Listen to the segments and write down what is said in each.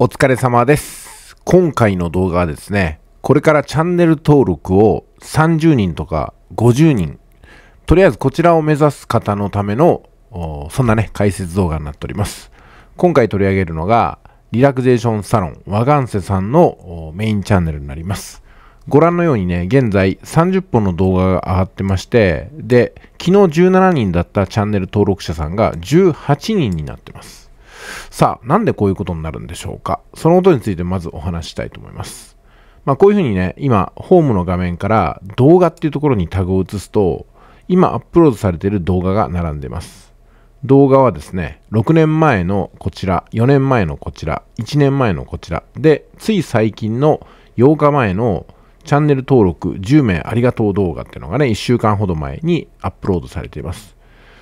お疲れ様です。今回の動画はですね、これからチャンネル登録を30人とか50人、とりあえずこちらを目指す方のための、そんなね、解説動画になっております。今回取り上げるのが、リラクゼーションサロン、ワガンセさんのメインチャンネルになります。ご覧のようにね、現在30本の動画が上がってまして、で、昨日17人だったチャンネル登録者さんが18人になってます。さあ、なんでこういうことになるんでしょうか。そのことについてまずお話したいと思います。まあ、こういうふうにね、今、ホームの画面から動画っていうところにタグを移すと、今アップロードされている動画が並んでます。動画はですね、6年前のこちら、4年前のこちら、1年前のこちら、で、つい最近の8日前のチャンネル登録10名ありがとう動画っていうのがね、1週間ほど前にアップロードされています。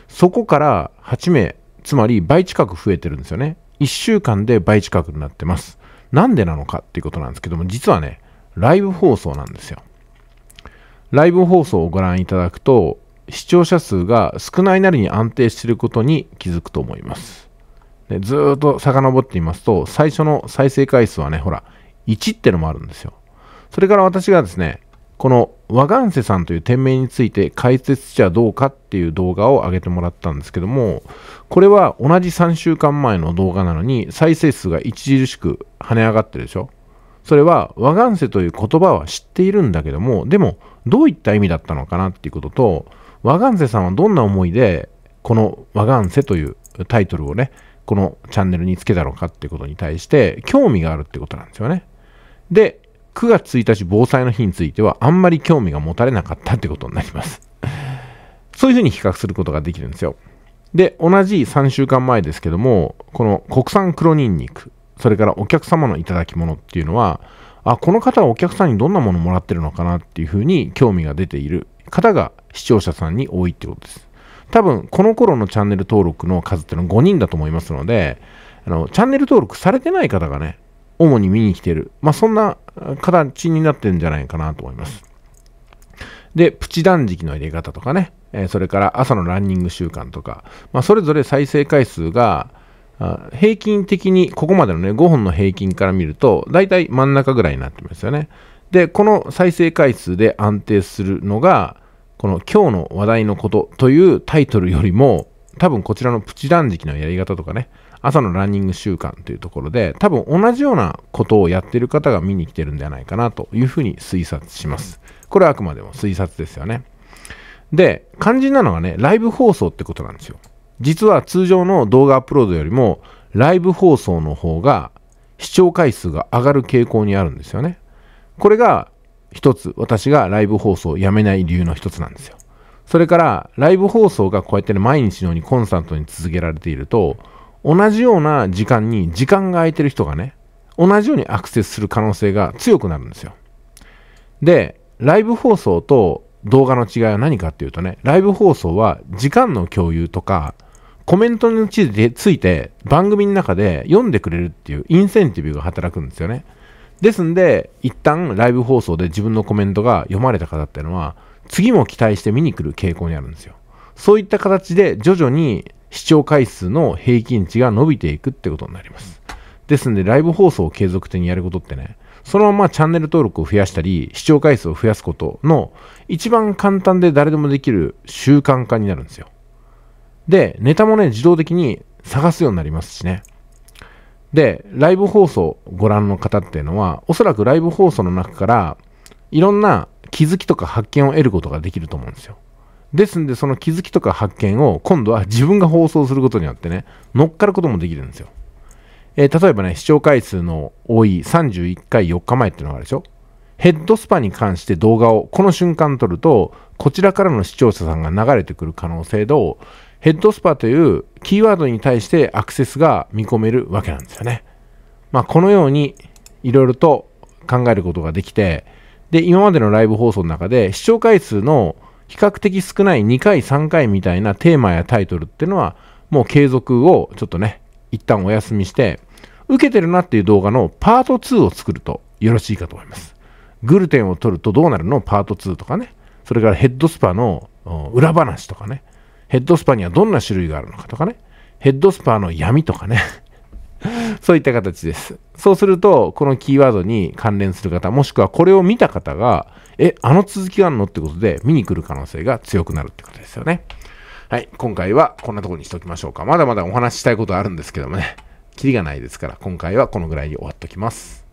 そこから8名つまり倍近く増えてるんですよね。1週間で倍近くになってます。なんでなのかっていうことなんですけども、実はね、ライブ放送なんですよ。ライブ放送をご覧いただくと、視聴者数が少ないなりに安定していることに気づくと思います。でずっと遡ってみますと、最初の再生回数はね、ほら、1ってのもあるんですよ。それから私がですね、このワガンセさんという店名について解説者どうかっていう動画を上げてもらったんですけども、これは同じ3週間前の動画なのに再生数が著しく跳ね上がってるでしょそれはワガンセという言葉は知っているんだけども、でもどういった意味だったのかなっていうことと、ワガンセさんはどんな思いでこのワガンセというタイトルをね、このチャンネルにつけたのかっていうことに対して興味があるってことなんですよね。で、9月1日防災の日についてはあんまり興味が持たれなかったってことになります。そういうふうに比較することができるんですよ。で、同じ3週間前ですけども、この国産黒ニンニク、それからお客様の頂き物っていうのは、あ、この方はお客さんにどんなものもらってるのかなっていうふうに興味が出ている方が視聴者さんに多いってことです。多分、この頃のチャンネル登録の数っていうのは5人だと思いますので、あの、チャンネル登録されてない方がね、主に見に来てる。まあ、そんな形になってるんじゃないかなと思います。で、プチ断食の入れ方とかね、えそれから朝のランニング習慣とか、まあ、それぞれ再生回数が、平均的に、ここまでのね、5本の平均から見ると、だいたい真ん中ぐらいになってますよね。で、この再生回数で安定するのが、この今日の話題のことというタイトルよりも、多分こちらのプチ断食のやり方とかね、朝のランニング習慣というところで、多分同じようなことをやってる方が見に来てるんじゃないかなというふうに推察します。これはあくまでも推察ですよね。で、肝心なのがね、ライブ放送ってことなんですよ。実は通常の動画アップロードよりも、ライブ放送の方が視聴回数が上がる傾向にあるんですよね。これが一つ、私がライブ放送をやめない理由の一つなんですよ。それから、ライブ放送がこうやってね、毎日のようにコンスタントに続けられていると、同じような時間に時間が空いてる人がね、同じようにアクセスする可能性が強くなるんですよ。で、ライブ放送と動画の違いは何かっていうとね、ライブ放送は時間の共有とか、コメントについて番組の中で読んでくれるっていうインセンティブが働くんですよね。ですんで、一旦ライブ放送で自分のコメントが読まれた方っていうのは、次も期待して見に来る傾向にあるんですよ。そういった形で徐々に視聴回数の平均値が伸びていくってことになります。ですんで、ライブ放送を継続的にやることってね、そのままチャンネル登録を増やしたり、視聴回数を増やすことの一番簡単で誰でもできる習慣化になるんですよ。で、ネタもね、自動的に探すようになりますしね。で、ライブ放送ご覧の方っていうのは、おそらくライブ放送の中から、いろんな気づきとか発見を得ることができると思うんですよ。ですんで、その気づきとか発見を今度は自分が放送することによってね、乗っかることもできるんですよ。えー、例えばね、視聴回数の多い31回4日前っていうのがあるでしょヘッドスパに関して動画をこの瞬間撮ると、こちらからの視聴者さんが流れてくる可能性と、ヘッドスパというキーワードに対してアクセスが見込めるわけなんですよね。まあ、このようにいろいろと考えることができて、で、今までのライブ放送の中で視聴回数の比較的少ない2回3回みたいなテーマやタイトルっていうのはもう継続をちょっとね一旦お休みして受けてるなっていう動画のパート2を作るとよろしいかと思いますグルテンを取るとどうなるのパート2とかねそれからヘッドスパの裏話とかねヘッドスパにはどんな種類があるのかとかねヘッドスパの闇とかねそういった形です。そうすると、このキーワードに関連する方、もしくはこれを見た方が、え、あの続きがあるのってことで見に来る可能性が強くなるってことですよね。はい、今回はこんなとこにしておきましょうか。まだまだお話ししたいことあるんですけどもね、キリがないですから、今回はこのぐらいに終わっておきます。